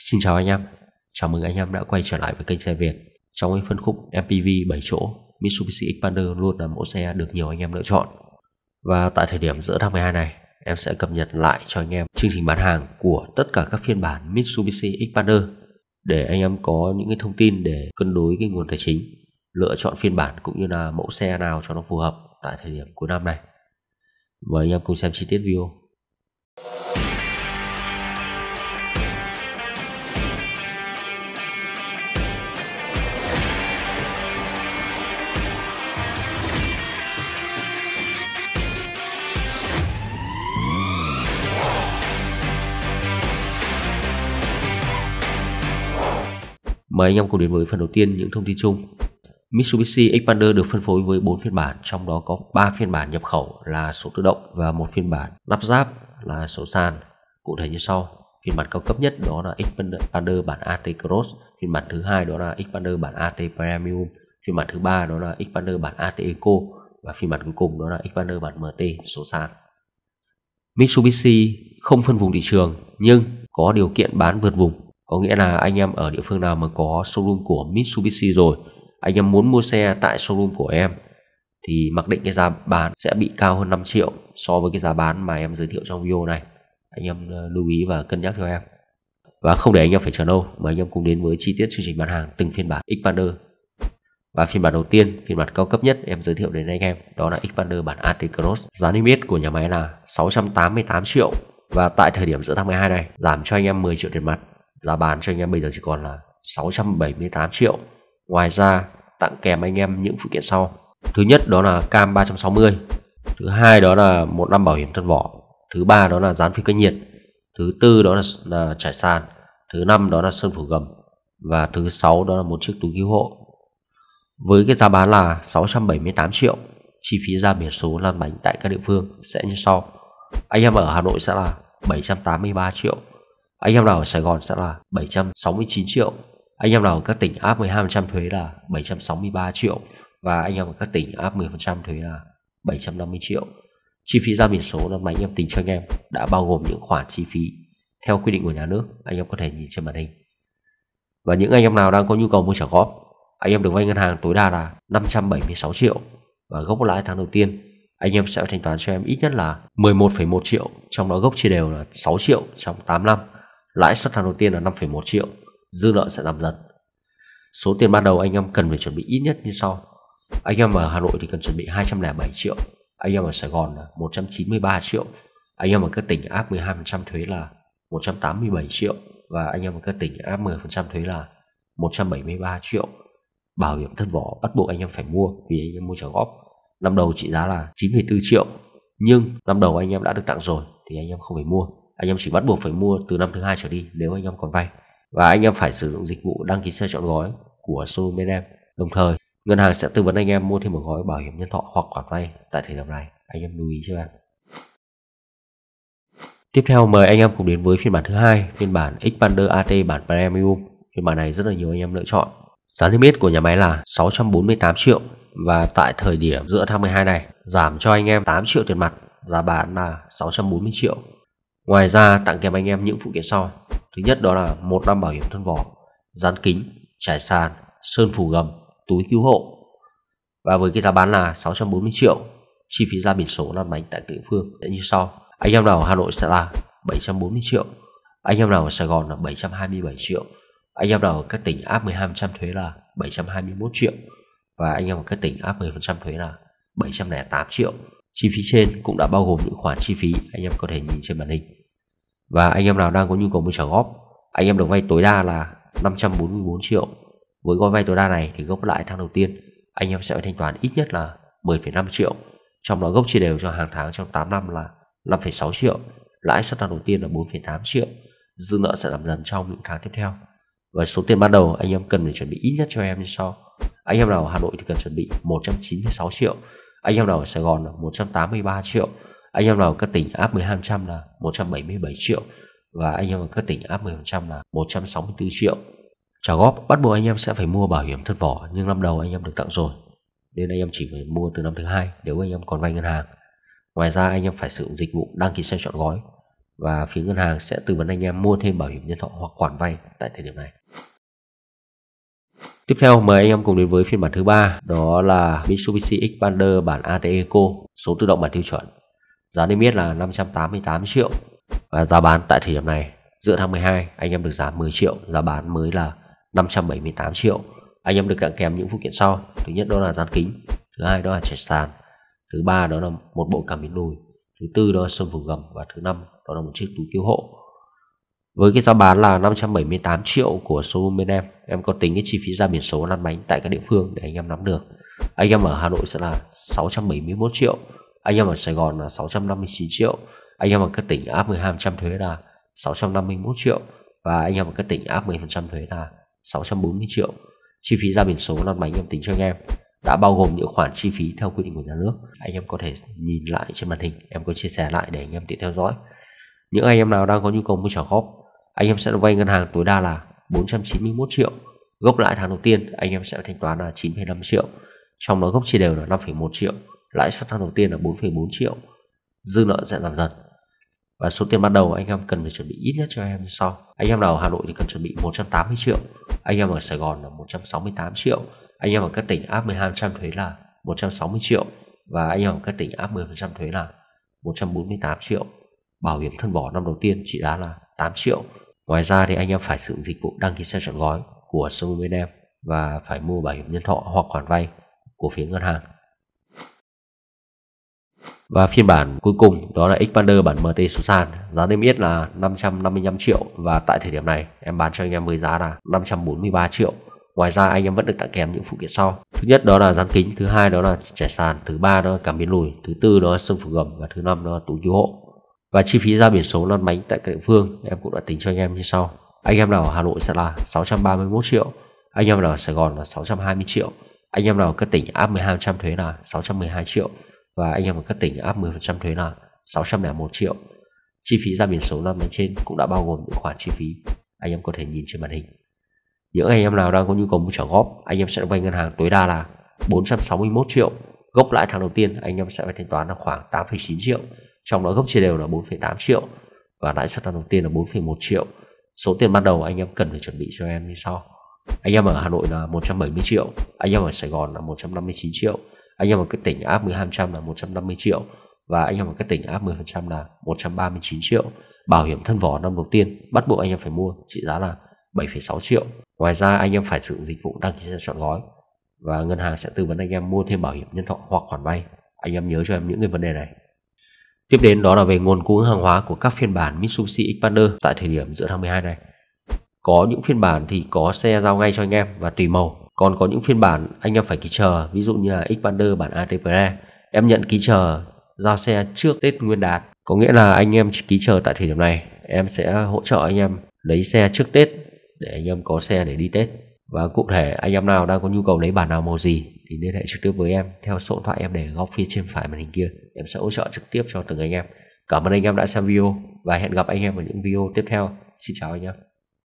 Xin chào anh em, chào mừng anh em đã quay trở lại với kênh xe Việt. Trong cái phân khúc MPV 7 chỗ, Mitsubishi Xpander luôn là mẫu xe được nhiều anh em lựa chọn. Và tại thời điểm giữa tháng 12 này, em sẽ cập nhật lại cho anh em chương trình bán hàng của tất cả các phiên bản Mitsubishi Xpander để anh em có những cái thông tin để cân đối cái nguồn tài chính, lựa chọn phiên bản cũng như là mẫu xe nào cho nó phù hợp tại thời điểm cuối năm này. Mời anh em cùng xem chi tiết video. Mời anh em cùng đến với phần đầu tiên những thông tin chung. Mitsubishi Expander được phân phối với 4 phiên bản, trong đó có 3 phiên bản nhập khẩu là số tự động và một phiên bản lắp ráp là số sàn. Cụ thể như sau, phiên bản cao cấp nhất đó là Expander bản AT Cross, phiên bản thứ hai đó là Expander bản AT Premium, phiên bản thứ ba đó là Expander bản AT Eco và phiên bản cuối cùng đó là Expander bản MT số sàn. Mitsubishi không phân vùng thị trường nhưng có điều kiện bán vượt vùng có nghĩa là anh em ở địa phương nào mà có showroom của Mitsubishi rồi anh em muốn mua xe tại showroom của em thì mặc định cái giá bán sẽ bị cao hơn 5 triệu so với cái giá bán mà em giới thiệu trong video này anh em ờ, lưu ý và cân nhắc cho em và không để anh em phải chờ lâu mà anh em cùng đến với chi tiết chương trình bán hàng từng phiên bản Xpander và phiên bản đầu tiên, phiên bản cao cấp nhất em giới thiệu đến anh em đó là Xpander bản At Cross Giá niêm yết của nhà máy là 688 triệu và tại thời điểm giữa tháng 12 này giảm cho anh em 10 triệu tiền mặt là bán cho anh em bây giờ chỉ còn là 678 triệu. Ngoài ra tặng kèm anh em những phụ kiện sau. Thứ nhất đó là cam 360, thứ hai đó là một năm bảo hiểm thân vỏ, thứ ba đó là dán phim cách nhiệt, thứ tư đó là, là trải sàn, thứ năm đó là sơn phủ gầm và thứ sáu đó là một chiếc túi cứu hộ. Với cái giá bán là 678 triệu, chi phí ra biển số lăn bánh tại các địa phương sẽ như sau. Anh em ở Hà Nội sẽ là 783 triệu anh em nào ở Sài Gòn sẽ là 769 triệu Anh em nào ở các tỉnh áp 12% thuế là 763 triệu Và anh em ở các tỉnh áp 10% thuế là 750 triệu Chi phí ra biển số năm máy anh em tính cho anh em đã bao gồm những khoản chi phí theo quy định của nhà nước anh em có thể nhìn trên màn hình và những anh em nào đang có nhu cầu mua trả góp anh em được vay ngân hàng tối đa là 576 triệu và gốc lãi tháng đầu tiên anh em sẽ thanh toán cho em ít nhất là 11,1 triệu trong đó gốc chia đều là 6 triệu trong 8 năm lãi suất tháng đầu tiên là 5,1 triệu, dư nợ sẽ giảm dần. Số tiền ban đầu anh em cần phải chuẩn bị ít nhất như sau. Anh em ở Hà Nội thì cần chuẩn bị 207 triệu, anh em ở Sài Gòn là 193 triệu, anh em ở các tỉnh áp 12% thuế là 187 triệu và anh em ở các tỉnh áp 10% thuế là 173 triệu. Bảo hiểm thân vỏ bắt buộc anh em phải mua vì anh em mua trả góp. Năm đầu trị giá là 9,4 triệu nhưng năm đầu anh em đã được tặng rồi thì anh em không phải mua anh em chỉ bắt buộc phải mua từ năm thứ hai trở đi nếu anh em còn vay và anh em phải sử dụng dịch vụ đăng ký xe chọn gói của showroom bên em đồng thời ngân hàng sẽ tư vấn anh em mua thêm một gói bảo hiểm nhân thọ hoặc khoản vay tại thời điểm này anh em lưu ý cho bạn tiếp theo mời anh em cùng đến với phiên bản thứ hai phiên bản Xpander AT bản Premium phiên bản này rất là nhiều anh em lựa chọn giá niêm yết của nhà máy là 648 triệu và tại thời điểm giữa tháng 12 này giảm cho anh em 8 triệu tiền mặt giá bán là 640 triệu Ngoài ra tặng kèm anh em những phụ kiện sau. Thứ nhất đó là một năm bảo hiểm thân vỏ, dán kính, trải sàn, sơn phủ gầm, túi cứu hộ. Và với cái giá bán là 640 triệu, chi phí ra biển số là bánh tại địa phương sẽ như sau. Anh em nào ở Hà Nội sẽ là 740 triệu, anh em nào ở Sài Gòn là 727 triệu, anh em nào ở các tỉnh áp 12% thuế là 721 triệu và anh em ở các tỉnh áp 10% thuế là 708 triệu. Chi phí trên cũng đã bao gồm những khoản chi phí anh em có thể nhìn trên màn hình. Và anh em nào đang có nhu cầu muốn trả góp Anh em được vay tối đa là 544 triệu Với gói vay tối đa này thì gốc lãi tháng đầu tiên Anh em sẽ phải thanh toán ít nhất là 10,5 triệu Trong đó gốc chia đều cho hàng tháng trong 8 năm là 5,6 triệu Lãi suất tháng đầu tiên là 4,8 triệu Dư nợ sẽ giảm dần trong những tháng tiếp theo Và số tiền ban đầu anh em cần phải chuẩn bị ít nhất cho em như sau Anh em nào ở Hà Nội thì cần chuẩn bị 196 triệu Anh em nào ở Sài Gòn là 183 triệu anh em nào các tỉnh áp 12% là 177 triệu và anh em ở các tỉnh áp 10% là 164 triệu. Trả góp bắt buộc anh em sẽ phải mua bảo hiểm thất vỏ nhưng năm đầu anh em được tặng rồi nên anh em chỉ phải mua từ năm thứ hai nếu anh em còn vay ngân hàng. Ngoài ra anh em phải sử dụng dịch vụ đăng ký xe chọn gói và phía ngân hàng sẽ tư vấn anh em mua thêm bảo hiểm nhân thọ hoặc khoản vay tại thời điểm này. Tiếp theo mời anh em cùng đến với phiên bản thứ ba đó là Mitsubishi Xpander bản AT e Eco số tự động bản tiêu chuẩn Giá niêm yết là 588 triệu và giá bán tại thời điểm này giữa tháng 12 anh em được giảm 10 triệu, giá bán mới là 578 triệu. Anh em được tặng kèm những phụ kiện sau. Thứ nhất đó là dán kính, thứ hai đó là chảy sàn, thứ ba đó là một bộ cảm biến lùi, thứ tư đó là sơn phủ gầm và thứ năm đó là một chiếc túi cứu hộ. Với cái giá bán là 578 triệu của showroom bên em, em có tính cái chi phí ra biển số lăn bánh tại các địa phương để anh em nắm được. Anh em ở Hà Nội sẽ là 671 triệu anh em ở Sài Gòn là 659 triệu anh em ở các tỉnh áp 12% thuế là 651 triệu và anh em ở các tỉnh áp 10% thuế là 640 triệu chi phí ra biển số lăn bánh em tính cho anh em đã bao gồm những khoản chi phí theo quy định của nhà nước anh em có thể nhìn lại trên màn hình em có chia sẻ lại để anh em tiện theo dõi những anh em nào đang có nhu cầu mua trả góp anh em sẽ vay ngân hàng tối đa là 491 triệu gốc lãi tháng đầu tiên anh em sẽ thanh toán là 9,5 triệu trong đó gốc chia đều là 5,1 triệu lãi suất tháng đầu tiên là 4,4 triệu dư nợ sẽ giảm dần và số tiền ban đầu anh em cần phải chuẩn bị ít nhất cho em như sau anh em nào ở Hà Nội thì cần chuẩn bị 180 triệu anh em ở Sài Gòn là 168 triệu anh em ở các tỉnh áp 12% thuế là 160 triệu và anh em ở các tỉnh áp 10% thuế là 148 triệu bảo hiểm thân bỏ năm đầu tiên trị giá là 8 triệu ngoài ra thì anh em phải sử dụng dịch vụ đăng ký xe chọn gói của showroom bên em và phải mua bảo hiểm nhân thọ hoặc khoản vay của phía ngân hàng và phiên bản cuối cùng đó là Expander bản MT số sàn giá niêm yết là 555 triệu và tại thời điểm này em bán cho anh em với giá là 543 triệu Ngoài ra anh em vẫn được tặng kèm những phụ kiện sau. Thứ nhất đó là dán kính, thứ hai đó là trẻ sàn, thứ ba đó là cảm biến lùi, thứ tư đó là sơn phủ gầm và thứ năm đó là túi cứu hộ. Và chi phí ra biển số lăn bánh tại các địa phương em cũng đã tính cho anh em như sau. Anh em nào ở Hà Nội sẽ là 631 triệu, anh em nào ở Sài Gòn là 620 triệu, anh em nào ở các tỉnh áp 12% thuế là 612 triệu và anh em ở các tỉnh áp 10% thuế là 601 triệu. Chi phí ra biển số năm nay trên cũng đã bao gồm những khoản chi phí anh em có thể nhìn trên màn hình. Những anh em nào đang có nhu cầu mua trả góp, anh em sẽ vay ngân hàng tối đa là 461 triệu. Gốc lãi tháng đầu tiên anh em sẽ phải thanh toán là khoảng 8,9 triệu, trong đó gốc chia đều là 4,8 triệu và lãi suất tháng đầu tiên là 4,1 triệu. Số tiền ban đầu anh em cần phải chuẩn bị cho em như sau. Anh em ở Hà Nội là 170 triệu, anh em ở Sài Gòn là 159 triệu, anh em ở cái tỉnh áp 12% là 150 triệu và anh em ở cái tỉnh áp 10% là 139 triệu bảo hiểm thân vỏ năm đầu tiên bắt buộc anh em phải mua trị giá là 7,6 triệu ngoài ra anh em phải sử dụng dịch vụ đăng ký xe chọn gói và ngân hàng sẽ tư vấn anh em mua thêm bảo hiểm nhân thọ hoặc khoản vay anh em nhớ cho em những cái vấn đề này tiếp đến đó là về nguồn cung hàng hóa của các phiên bản Mitsubishi Xpander tại thời điểm giữa tháng 12 này có những phiên bản thì có xe giao ngay cho anh em và tùy màu còn có những phiên bản anh em phải ký chờ, ví dụ như là Xpander bản ATPR. Em nhận ký chờ giao xe trước Tết Nguyên đán. Có nghĩa là anh em ký chờ tại thời điểm này, em sẽ hỗ trợ anh em lấy xe trước Tết để anh em có xe để đi Tết. Và cụ thể anh em nào đang có nhu cầu lấy bản nào màu gì thì liên hệ trực tiếp với em theo số điện thoại em để góc phía trên phải màn hình kia. Em sẽ hỗ trợ trực tiếp cho từng anh em. Cảm ơn anh em đã xem video và hẹn gặp anh em ở những video tiếp theo. Xin chào anh em.